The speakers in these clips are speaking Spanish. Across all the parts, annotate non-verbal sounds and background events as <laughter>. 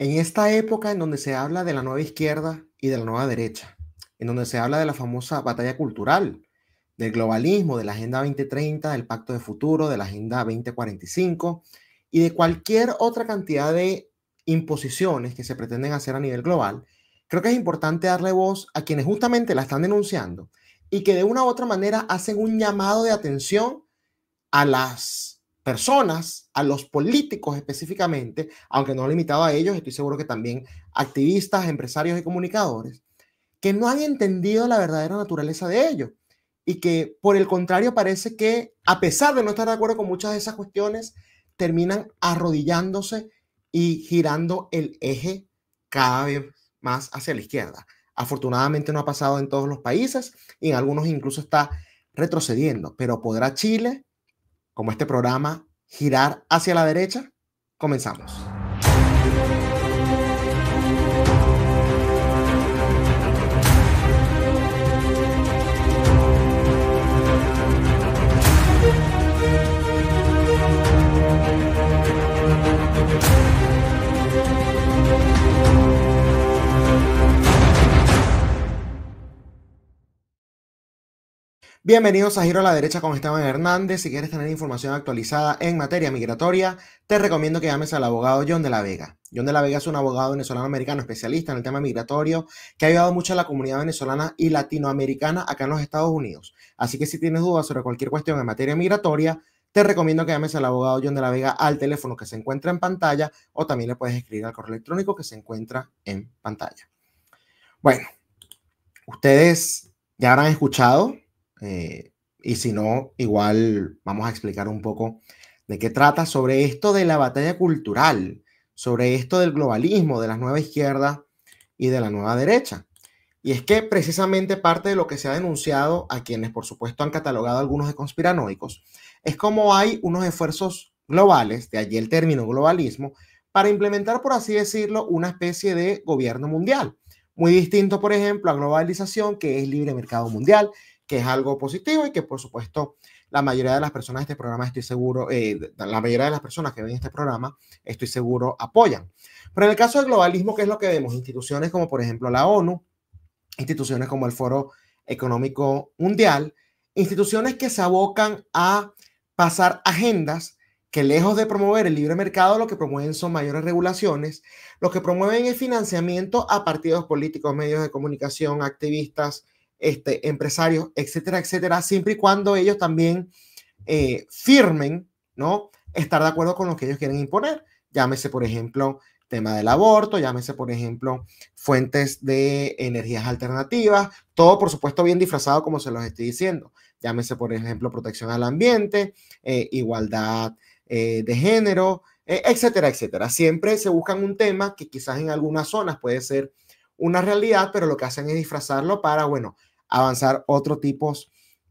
En esta época en donde se habla de la nueva izquierda y de la nueva derecha, en donde se habla de la famosa batalla cultural, del globalismo, de la Agenda 2030, del Pacto de Futuro, de la Agenda 2045 y de cualquier otra cantidad de imposiciones que se pretenden hacer a nivel global, creo que es importante darle voz a quienes justamente la están denunciando y que de una u otra manera hacen un llamado de atención a las personas, a los políticos específicamente, aunque no limitado a ellos, estoy seguro que también activistas, empresarios y comunicadores, que no han entendido la verdadera naturaleza de ello y que por el contrario parece que a pesar de no estar de acuerdo con muchas de esas cuestiones, terminan arrodillándose y girando el eje cada vez más hacia la izquierda. Afortunadamente no ha pasado en todos los países y en algunos incluso está retrocediendo, pero podrá Chile como este programa, girar hacia la derecha, comenzamos. Bienvenidos a Giro a la Derecha con Esteban Hernández. Si quieres tener información actualizada en materia migratoria, te recomiendo que llames al abogado John de la Vega. John de la Vega es un abogado venezolano-americano especialista en el tema migratorio que ha ayudado mucho a la comunidad venezolana y latinoamericana acá en los Estados Unidos. Así que si tienes dudas sobre cualquier cuestión en materia migratoria, te recomiendo que llames al abogado John de la Vega al teléfono que se encuentra en pantalla o también le puedes escribir al correo electrónico que se encuentra en pantalla. Bueno, ustedes ya habrán escuchado eh, y si no, igual vamos a explicar un poco de qué trata sobre esto de la batalla cultural, sobre esto del globalismo, de la nueva izquierda y de la nueva derecha. Y es que precisamente parte de lo que se ha denunciado a quienes, por supuesto, han catalogado algunos de conspiranoicos, es como hay unos esfuerzos globales, de allí el término globalismo, para implementar, por así decirlo, una especie de gobierno mundial. Muy distinto, por ejemplo, a globalización, que es libre mercado mundial, que es algo positivo y que por supuesto la mayoría de las personas de este programa, estoy seguro, eh, la mayoría de las personas que ven este programa, estoy seguro, apoyan. Pero en el caso del globalismo, ¿qué es lo que vemos? Instituciones como por ejemplo la ONU, instituciones como el Foro Económico Mundial, instituciones que se abocan a pasar agendas que lejos de promover el libre mercado, lo que promueven son mayores regulaciones, lo que promueven es financiamiento a partidos políticos, medios de comunicación, activistas, este, empresarios, etcétera, etcétera, siempre y cuando ellos también eh, firmen, ¿no? Estar de acuerdo con lo que ellos quieren imponer. Llámese, por ejemplo, tema del aborto, llámese, por ejemplo, fuentes de energías alternativas, todo, por supuesto, bien disfrazado, como se los estoy diciendo. Llámese, por ejemplo, protección al ambiente, eh, igualdad eh, de género, e, etcétera, etcétera. Siempre se buscan un tema que quizás en algunas zonas puede ser una realidad, pero lo que hacen es disfrazarlo para, bueno, avanzar otro tipo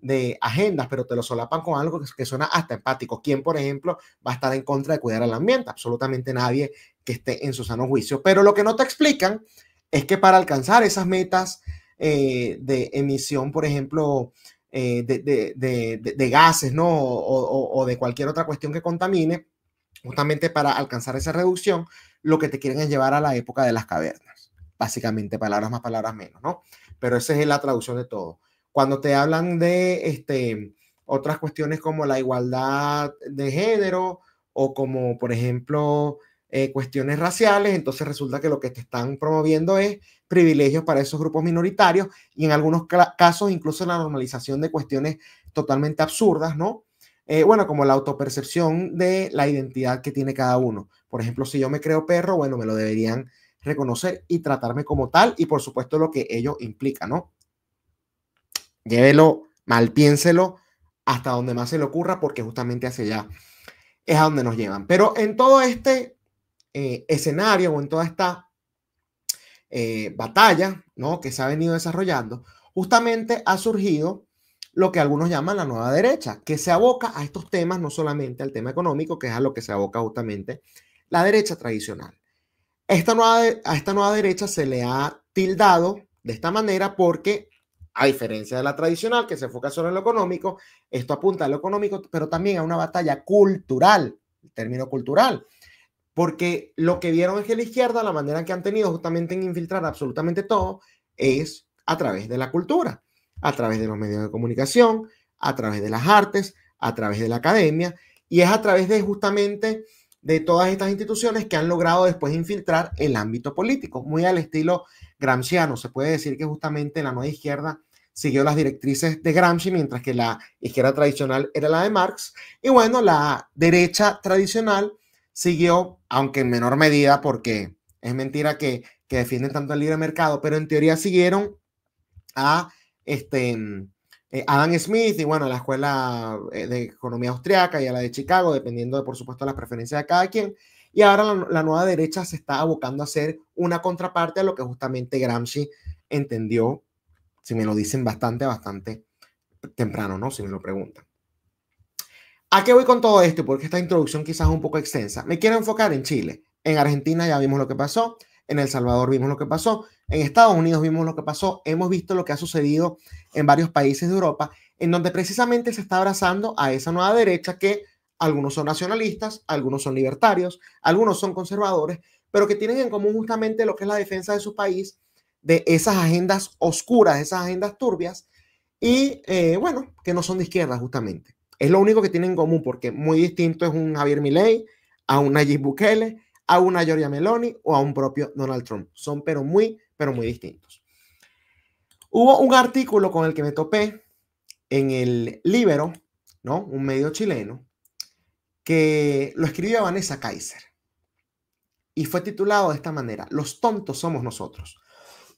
de agendas, pero te lo solapan con algo que, suena hasta empático. ¿Quién, por ejemplo, va a estar en contra de cuidar al ambiente? Absolutamente nadie que esté en su sano juicio. Pero lo que no te explican es que para alcanzar esas metas eh, de emisión, por ejemplo, eh, de, gases, ¿no? O, o de cualquier otra cuestión que contamine, justamente para alcanzar esa reducción, lo que te quieren es llevar a la época de las cavernas básicamente, palabras más, palabras menos, ¿no? pero esa es la traducción de todo. Cuando te hablan de este, otras cuestiones como la igualdad de género o como, por ejemplo, eh, cuestiones raciales, entonces resulta que lo que te están promoviendo es privilegios para esos grupos minoritarios y en algunos casos incluso la normalización de cuestiones totalmente absurdas, ¿no? Eh, bueno, como la autopercepción de la identidad que tiene cada uno. Por ejemplo, si yo me creo perro, bueno, me lo deberían reconocer y tratarme como tal y por supuesto lo que ello implica, ¿no? Llévelo, malpiénselo hasta donde más se le ocurra porque justamente hacia allá es a donde nos llevan. Pero en todo este eh, escenario o en toda esta eh, batalla, ¿no? Que se ha venido desarrollando, justamente ha surgido lo que algunos llaman la nueva derecha, que se aboca a estos temas, no solamente al tema económico, que es a lo que se aboca justamente la derecha tradicional. Esta nueva, a esta nueva derecha se le ha tildado de esta manera porque, a diferencia de la tradicional, que se enfoca solo en lo económico, esto apunta a lo económico, pero también a una batalla cultural, el término cultural, porque lo que vieron es que la izquierda, la manera que han tenido justamente en infiltrar absolutamente todo, es a través de la cultura, a través de los medios de comunicación, a través de las artes, a través de la academia, y es a través de justamente de todas estas instituciones que han logrado después infiltrar el ámbito político, muy al estilo gramsciano. Se puede decir que justamente la nueva izquierda siguió las directrices de Gramsci, mientras que la izquierda tradicional era la de Marx. Y bueno, la derecha tradicional siguió, aunque en menor medida, porque es mentira que, defienden tanto el libre mercado, pero en teoría siguieron a este, mm, eh, Adam Smith y bueno, a la Escuela eh, de Economía Austriaca y a la de Chicago, dependiendo de, por supuesto, las preferencias de cada quien. Y ahora la, nueva derecha se está abocando a ser una contraparte a lo que justamente Gramsci entendió, si me lo dicen bastante, bastante temprano, ¿no? Si me lo preguntan. ¿A qué voy con todo esto? Porque esta introducción quizás es un poco extensa. Me quiero enfocar en Chile. En Argentina ya vimos lo que pasó. En El Salvador vimos lo que pasó. En Estados Unidos vimos lo que pasó, hemos visto lo que ha sucedido en varios países de Europa, en donde precisamente se está abrazando a esa nueva derecha que algunos son nacionalistas, algunos son libertarios, algunos son conservadores, pero que tienen en común justamente lo que es la defensa de su país, de esas agendas oscuras, esas agendas turbias, y eh, bueno, que no son de izquierda justamente. Es lo único que tienen en común, porque muy distinto es un Javier Milei, a un Nayib Bukele, a una Giorgia Meloni o a un propio Donald Trump. Son pero muy pero muy distintos. Hubo un artículo con el que me topé en el Libero, ¿no? Un medio chileno, que lo escribió Vanessa Kaiser. Y fue titulado de esta manera, Los tontos somos nosotros.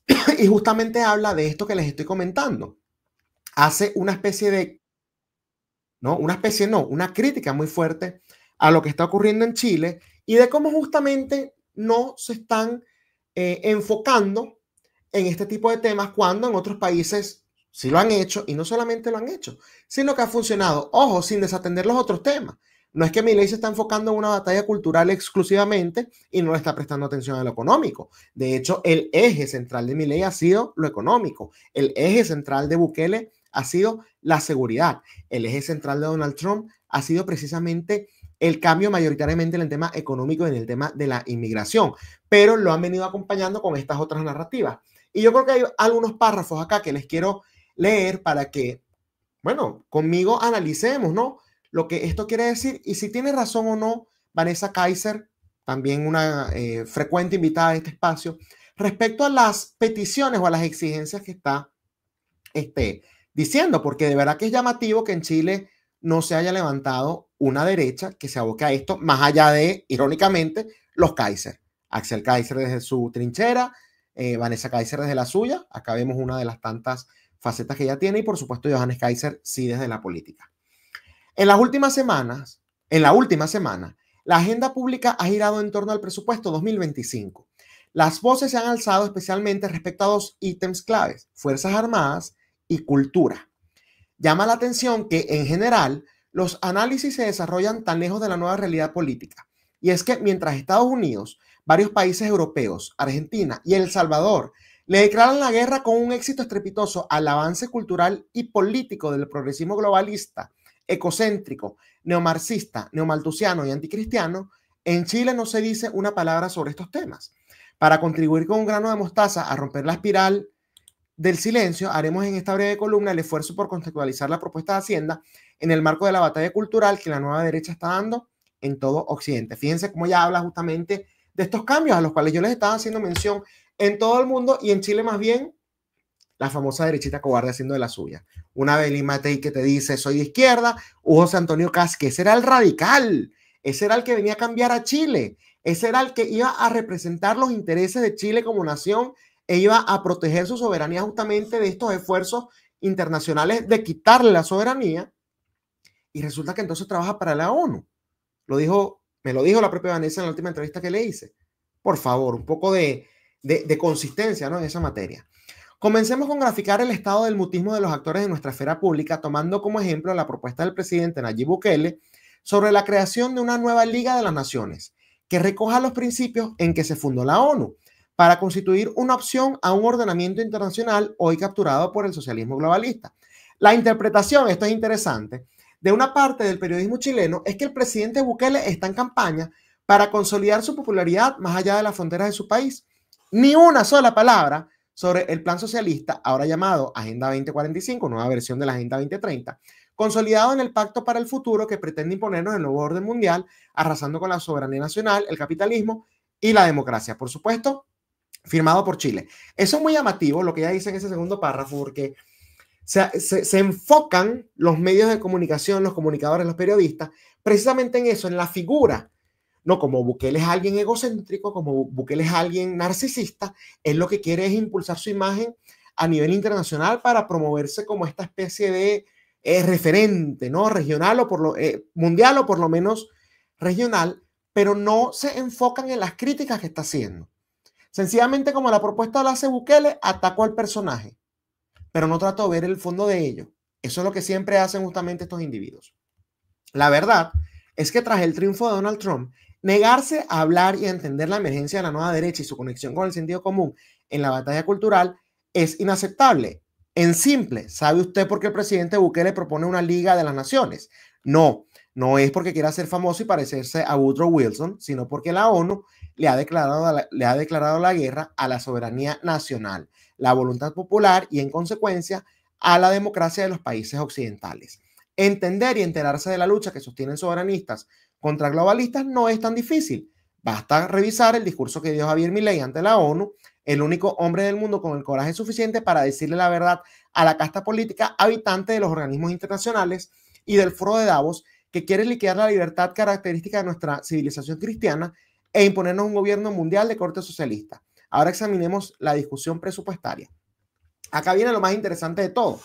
<clears throat> y justamente habla de esto que les estoy comentando. Hace una especie de, no, una especie no, una crítica muy fuerte a lo que está ocurriendo en Chile y de cómo justamente no se están eh, enfocando en este tipo de temas cuando en otros países sí lo han hecho y no solamente lo han hecho, sino que ha funcionado, ojo, sin desatender los otros temas. No es que mi ley se está enfocando en una batalla cultural exclusivamente y no le está prestando atención a lo económico. De hecho, el eje central de mi ley ha sido lo económico. El eje central de Bukele ha sido la seguridad. El eje central de Donald Trump ha sido precisamente el cambio mayoritariamente en el tema económico y en el tema de la inmigración, pero lo han venido acompañando con estas otras narrativas. Y yo creo que hay algunos párrafos acá que les quiero leer para que, bueno, conmigo analicemos, ¿no? Lo que esto quiere decir y si tiene razón o no Vanessa Kaiser, también una eh, frecuente invitada a este espacio, respecto a las peticiones o a las exigencias que está este, diciendo, porque de verdad que es llamativo que en Chile no se haya levantado una derecha que se aboque a esto, más allá de, irónicamente, los Kaiser. Axel Kaiser desde su trinchera, eh, Vanessa Kaiser desde la suya, acá vemos una de las tantas facetas que ella tiene y por supuesto Johannes Kaiser sí desde la política. En las últimas semanas, en la última semana, la agenda pública ha girado en torno al presupuesto 2025. Las voces se han alzado especialmente respecto a dos ítems claves, Fuerzas Armadas y Cultura. Llama la atención que en general los análisis se desarrollan tan lejos de la nueva realidad política. Y es que mientras Estados Unidos, varios países europeos, Argentina y El Salvador le declaran la guerra con un éxito estrepitoso al avance cultural y político del progresismo globalista, ecocéntrico, neomarxista, neomaltusiano y anticristiano, en Chile no se dice una palabra sobre estos temas. Para contribuir con un grano de mostaza a romper la espiral del silencio, haremos en esta breve columna el esfuerzo por contextualizar la propuesta de Hacienda en el marco de la batalla cultural que la nueva derecha está dando en todo Occidente. Fíjense cómo ya habla justamente de estos cambios a los cuales yo les estaba haciendo mención en todo el mundo y en Chile más bien la famosa derechita cobarde haciendo de la suya. Una Belín Matei que te dice soy de izquierda, o José Antonio Cas, que ese era el radical, ese era el que venía a cambiar a Chile, ese era el que iba a representar los intereses de Chile como nación e iba a proteger su soberanía justamente de estos esfuerzos internacionales de quitarle la soberanía. Y resulta que entonces trabaja para la ONU. Lo dijo, me lo dijo la propia Vanessa en la última entrevista que le hice. Por favor, un poco de, consistencia ¿no? en esa materia. Comencemos con graficar el estado del mutismo de los actores de nuestra esfera pública, tomando como ejemplo la propuesta del presidente Nayib Bukele sobre la creación de una nueva Liga de las Naciones, que recoja los principios en que se fundó la ONU, para constituir una opción a un ordenamiento internacional hoy capturado por el socialismo globalista. La interpretación, esto es interesante, de una parte del periodismo chileno es que el presidente Bukele está en campaña para consolidar su popularidad más allá de las fronteras de su país. Ni una sola palabra sobre el plan socialista, ahora llamado Agenda 2045, nueva versión de la Agenda 2030, consolidado en el Pacto para el Futuro que pretende imponernos el nuevo orden mundial, arrasando con la soberanía nacional, el capitalismo y la democracia. Por supuesto, firmado por Chile. Eso es muy llamativo, lo que ya dice en ese segundo párrafo, porque se, enfocan los medios de comunicación, los comunicadores, los periodistas, precisamente en eso, en la figura. No, como Bukele es alguien egocéntrico, como Bukele es alguien narcisista, él lo que quiere es impulsar su imagen a nivel internacional para promoverse como esta especie de eh, referente, ¿no? Regional o por lo, eh, mundial o por lo menos regional, pero no se enfocan en las críticas que está haciendo. Sencillamente como la propuesta la hace Bukele, atacó al personaje, pero no trató de ver el fondo de ello. Eso es lo que siempre hacen justamente estos individuos. La verdad es que tras el triunfo de Donald Trump, negarse a hablar y a entender la emergencia de la nueva derecha y su conexión con el sentido común en la batalla cultural es inaceptable. En simple, ¿sabe usted por qué el presidente Bukele propone una liga de las naciones? No, no es porque quiera ser famoso y parecerse a Woodrow Wilson, sino porque la ONU le ha, declarado la, le ha declarado la guerra a la soberanía nacional, la voluntad popular y, en consecuencia, a la democracia de los países occidentales. Entender y enterarse de la lucha que sostienen soberanistas contra globalistas no es tan difícil. Basta revisar el discurso que dio Javier Milei ante la ONU, el único hombre del mundo con el coraje suficiente para decirle la verdad a la casta política habitante de los organismos internacionales y del foro de Davos que quiere liquidar la libertad característica de nuestra civilización cristiana e imponernos un gobierno mundial de corte socialista. Ahora examinemos la discusión presupuestaria. Acá viene lo más interesante de todo,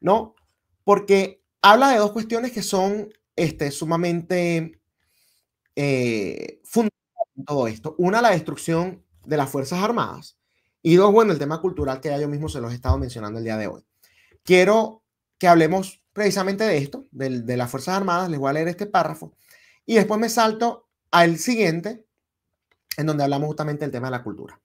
¿no? Porque habla de dos cuestiones que son este, sumamente eh, fundamentales todo esto. Una, la destrucción de las Fuerzas Armadas. Y dos, bueno, el tema cultural que ya yo mismo se los he estado mencionando el día de hoy. Quiero que hablemos precisamente de esto, de, de las Fuerzas Armadas. Les voy a leer este párrafo. Y después me salto al siguiente, en donde hablamos justamente del tema de la cultura.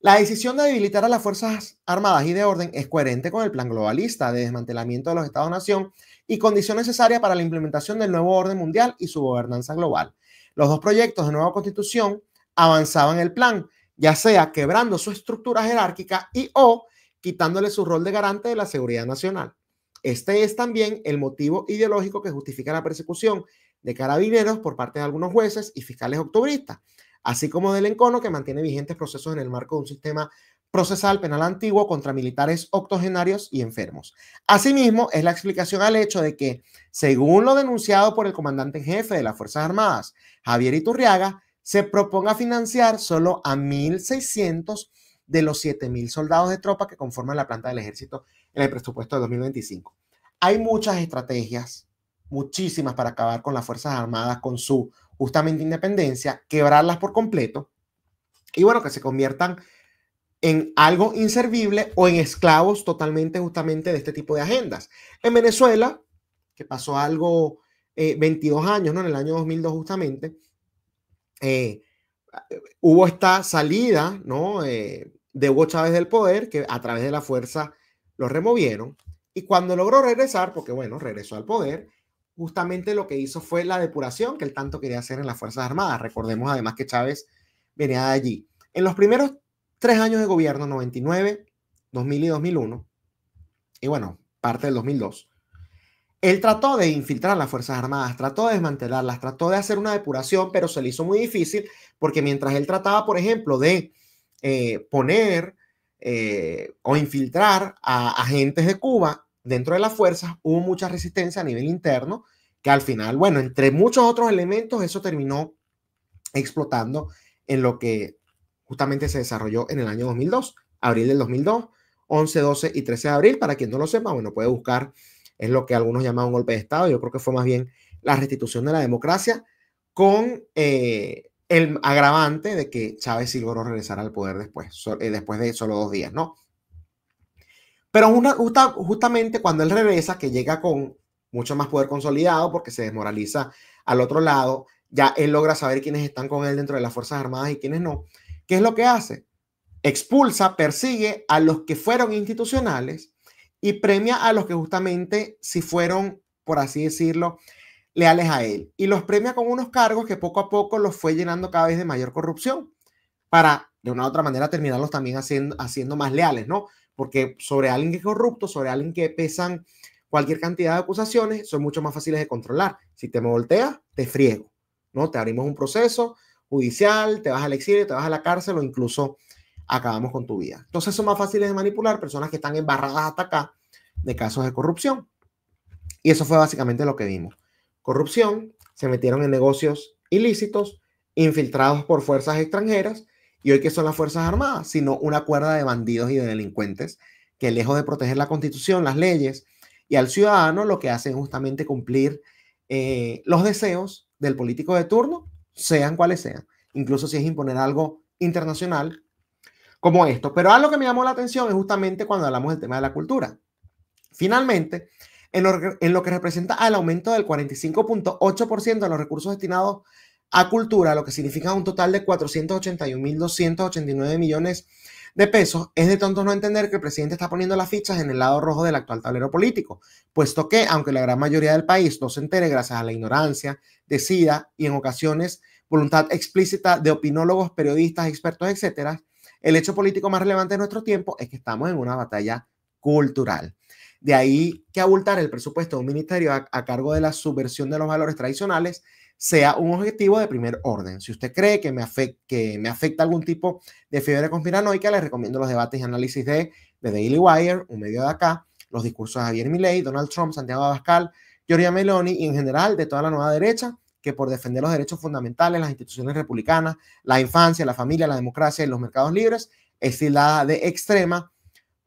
La decisión de debilitar a las Fuerzas Armadas y de Orden es coherente con el plan globalista de desmantelamiento de los Estados-Nación y condición necesaria para la implementación del nuevo orden mundial y su gobernanza global. Los dos proyectos de nueva constitución avanzaban el plan, ya sea quebrando su estructura jerárquica y o quitándole su rol de garante de la seguridad nacional. Este es también el motivo ideológico que justifica la persecución de carabineros por parte de algunos jueces y fiscales octubristas, así como del encono que mantiene vigentes procesos en el marco de un sistema procesal penal antiguo contra militares octogenarios y enfermos. Asimismo, es la explicación al hecho de que, según lo denunciado por el comandante en jefe de las Fuerzas Armadas, Javier Iturriaga, se proponga financiar solo a 1.600 de los 7.000 soldados de tropa que conforman la planta del ejército en el presupuesto de 2025. Hay muchas estrategias muchísimas para acabar con las Fuerzas Armadas, con su justamente independencia, quebrarlas por completo y bueno, que se conviertan en algo inservible o en esclavos totalmente justamente de este tipo de agendas. En Venezuela, que pasó algo 22 eh, años, ¿no? En el año 2002 justamente, eh, hubo esta salida, ¿no? Eh, de Hugo Chávez del poder, que a través de la fuerza lo removieron, y cuando logró regresar, porque bueno, regresó al poder, justamente lo que hizo fue la depuración que él tanto quería hacer en las Fuerzas Armadas. Recordemos además que Chávez venía de allí. En los primeros tres años de gobierno, 99, 2000 y 2001, y bueno, parte del 2002, él trató de infiltrar las Fuerzas Armadas, trató de desmantelarlas, trató de hacer una depuración, pero se le hizo muy difícil porque mientras él trataba, por ejemplo, de eh, poner eh, o infiltrar a agentes de Cuba dentro de las fuerzas hubo mucha resistencia a nivel interno, que al final, bueno, entre muchos otros elementos, eso terminó explotando en lo que justamente se desarrolló en el año 2002, abril del 2002, 11, 12 y 13 de abril. Para quien no lo sepa, bueno, puede buscar, es lo que algunos llaman un golpe de Estado. Yo creo que fue más bien la restitución de la democracia con eh, el agravante de que Chávez y logró regresar al poder después, eh, después de solo dos días, ¿no? Pero una, justamente cuando él regresa, que llega con mucho más poder consolidado porque se desmoraliza al otro lado, ya él logra saber quiénes están con él dentro de las Fuerzas Armadas y quiénes no. ¿Qué es lo que hace? Expulsa, persigue a los que fueron institucionales y premia a los que justamente si fueron, por así decirlo, leales a él. Y los premia con unos cargos que poco a poco los fue llenando cada vez de mayor corrupción para de una u otra manera terminarlos también haciendo, haciendo más leales, ¿no? Porque sobre alguien que es corrupto, sobre alguien que pesan cualquier cantidad de acusaciones, son mucho más fáciles de controlar. Si te me volteas, te friego, ¿no? Te abrimos un proceso judicial, te vas al exilio, te vas a la cárcel o incluso acabamos con tu vida. Entonces son más fáciles de manipular personas que están embarradas hasta acá de casos de corrupción. Y eso fue básicamente lo que vimos. Corrupción, se metieron en negocios ilícitos, infiltrados por fuerzas extranjeras ¿Y hoy que son las Fuerzas Armadas? Sino una cuerda de bandidos y de delincuentes que lejos de proteger la constitución, las leyes y al ciudadano, lo que hacen es justamente cumplir eh, los deseos del político de turno, sean cuales sean, incluso si es imponer algo internacional como esto. Pero algo que me llamó la atención es justamente cuando hablamos del tema de la cultura. Finalmente, en lo, en lo que representa al aumento del 45.8% de los recursos destinados a cultura, lo que significa un total de 481.289 millones de pesos, es de tontos no entender que el presidente está poniendo las fichas en el lado rojo del actual tablero político, puesto que, aunque la gran mayoría del país no se entere gracias a la ignorancia, decida y en ocasiones voluntad explícita de opinólogos, periodistas, expertos, etcétera, el hecho político más relevante de nuestro tiempo es que estamos en una batalla cultural. De ahí que abultar el presupuesto de un ministerio a cargo de la subversión de los valores tradicionales sea un objetivo de primer orden. Si usted cree que me, afecta, que me afecta algún tipo de fiebre conspiranoica, le recomiendo los debates y análisis de, de Daily Wire, un medio de acá, los discursos de Javier Milei, Donald Trump, Santiago Abascal, Giorgia Meloni y en general de toda la nueva derecha que por defender los derechos fundamentales, las instituciones republicanas, la infancia, la familia, la democracia y los mercados libres, es tildada de extrema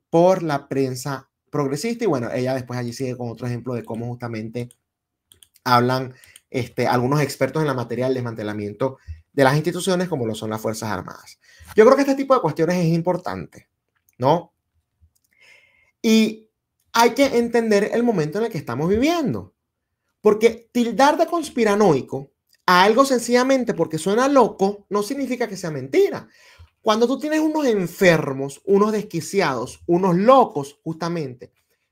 por la prensa progresista. Y bueno, ella después allí sigue con otro ejemplo de cómo justamente hablan este, algunos expertos en la materia del desmantelamiento de las instituciones como lo son las Fuerzas Armadas. Yo creo que este tipo de cuestiones es importante, ¿no? Y hay que entender el momento en el que estamos viviendo, porque tildar de conspiranoico a algo sencillamente porque suena loco no significa que sea mentira. Cuando tú tienes unos enfermos, unos desquiciados, unos locos justamente,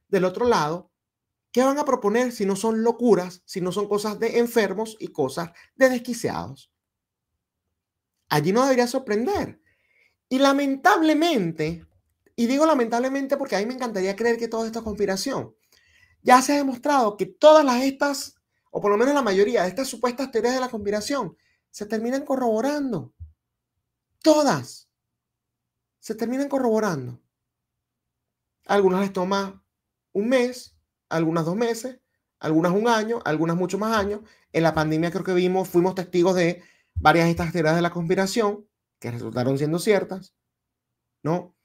del otro lado, ¿Qué van a proponer si no son locuras, si no son cosas de enfermos y cosas de desquiciados? Allí no debería sorprender. Y lamentablemente, y digo lamentablemente porque a mí me encantaría creer que toda esta conspiración, ya se ha demostrado que todas las estas, o por lo menos la mayoría de estas supuestas teorías de la conspiración, se terminan corroborando. Todas. Se terminan corroborando. Algunas les toma un mes, algunas dos meses, algunas un año, algunas mucho más años. En la pandemia creo que vimos, fuimos testigos de varias de estas teorías de la conspiración que resultaron siendo ciertas, ¿no?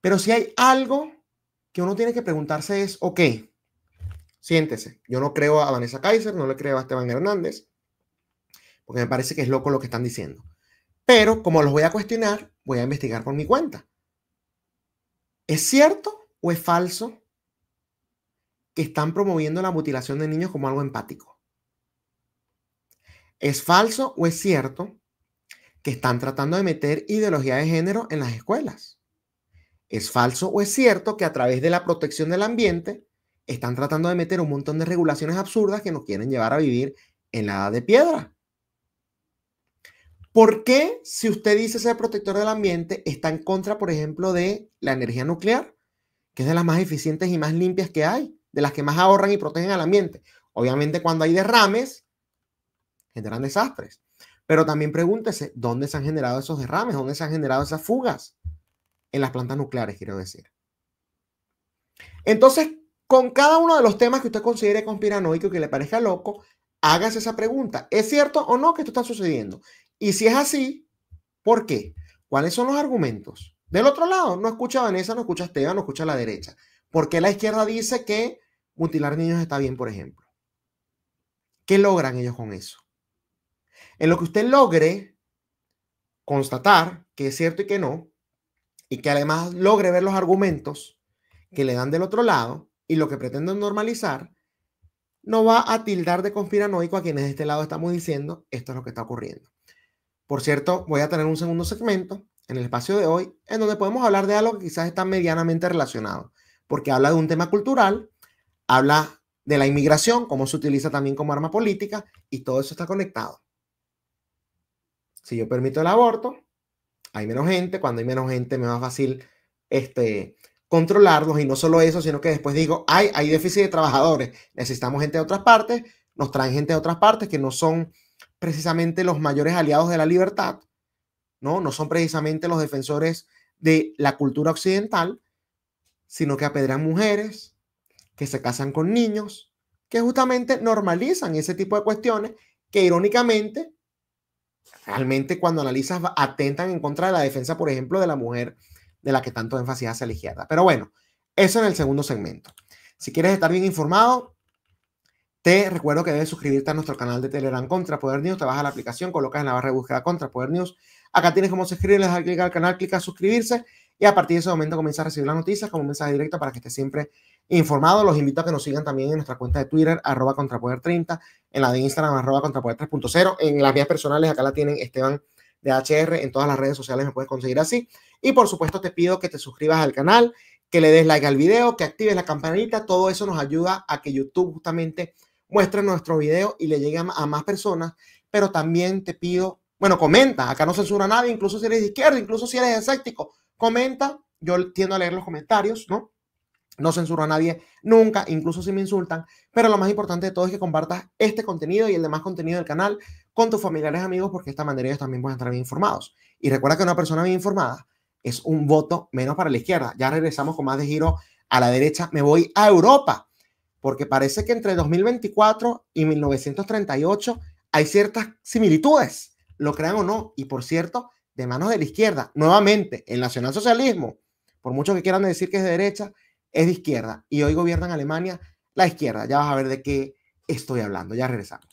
Pero si hay algo que uno tiene que preguntarse es, ok, siéntese, yo no creo a Vanessa Kaiser, no le creo a Esteban Hernández, porque me parece que es loco lo que están diciendo. Pero como los voy a cuestionar, voy a investigar por mi cuenta. ¿Es cierto o es falso que están promoviendo la mutilación de niños como algo empático. ¿Es falso o es cierto que están tratando de meter ideología de género en las escuelas? ¿Es falso o es cierto que a través de la protección del ambiente están tratando de meter un montón de regulaciones absurdas que nos quieren llevar a vivir en la edad de piedra? ¿Por qué si usted dice ser protector del ambiente está en contra, por ejemplo, de la energía nuclear, que es de las más eficientes y más limpias que hay? de las que más ahorran y protegen al ambiente. Obviamente cuando hay derrames, generan desastres. Pero también pregúntese, ¿dónde se han generado esos derrames? ¿Dónde se han generado esas fugas? En las plantas nucleares, quiero decir. Entonces, con cada uno de los temas que usted considere conspiranoico y que le parezca loco, hágase esa pregunta. ¿Es cierto o no que esto está sucediendo? Y si es así, ¿por qué? ¿Cuáles son los argumentos? Del otro lado, no escucha a Vanessa, no escucha a Esteban, no escucha a la derecha. ¿Por qué la izquierda dice que mutilar niños está bien, por ejemplo? ¿Qué logran ellos con eso? En lo que usted logre constatar que es cierto y que no, y que además logre ver los argumentos que le dan del otro lado y lo que pretenden normalizar, no va a tildar de conspiranoico a quienes de este lado estamos diciendo esto es lo que está ocurriendo. Por cierto, voy a tener un segundo segmento en el espacio de hoy en donde podemos hablar de algo que quizás está medianamente relacionado porque habla de un tema cultural, habla de la inmigración, cómo se utiliza también como arma política, y todo eso está conectado. Si yo permito el aborto, hay menos gente, cuando hay menos gente me es más fácil este, controlarlos, y no solo eso, sino que después digo, hay, hay déficit de trabajadores, necesitamos gente de otras partes, nos traen gente de otras partes que no son precisamente los mayores aliados de la libertad, ¿no? No son precisamente los defensores de la cultura occidental, sino que apedrean mujeres, que se casan con niños, que justamente normalizan ese tipo de cuestiones que irónicamente, realmente cuando analizas, atentan en contra de la defensa, por ejemplo, de la mujer de la que tanto énfasis hace la izquierda. Pero bueno, eso en el segundo segmento. Si quieres estar bien informado, te recuerdo que debes suscribirte a nuestro canal de Telegram Contra Poder News. Te a la aplicación, colocas en la barra de búsqueda Contra Poder News. Acá tienes cómo le das clic al canal, clic a suscribirse y a partir de ese momento comienza a recibir las noticias como un mensaje directo para que esté siempre informado. Los invito a que nos sigan también en nuestra cuenta de Twitter, arroba contrapoder30, en la de Instagram, arroba contrapoder3.0, en las vías personales, acá la tienen Esteban de HR, en todas las redes sociales me puedes conseguir así. Y por supuesto te pido que te suscribas al canal, que le des like al video, que actives la campanita, todo eso nos ayuda a que YouTube justamente muestre nuestro video y le llegue a más personas, pero también te pido, bueno, comenta, acá no censura a nadie, incluso si eres de izquierda, incluso si eres escéptico, comenta, yo tiendo a leer los comentarios, ¿no? No censuro a nadie nunca, incluso si me insultan, pero lo más importante de todo es que compartas este contenido y el demás contenido del canal con tus familiares, amigos, porque de esta manera ellos también pueden estar bien informados. Y recuerda que una persona bien informada es un voto menos para la izquierda. Ya regresamos con más de giro a la derecha. Me voy a Europa, porque parece que entre 2024 y 1938 hay ciertas similitudes, lo crean o no. Y por cierto, de manos de la izquierda. Nuevamente, el nacionalsocialismo, por mucho que quieran decir que es de derecha, es de izquierda. Y hoy gobierna en Alemania la izquierda. Ya vas a ver de qué estoy hablando. Ya regresamos.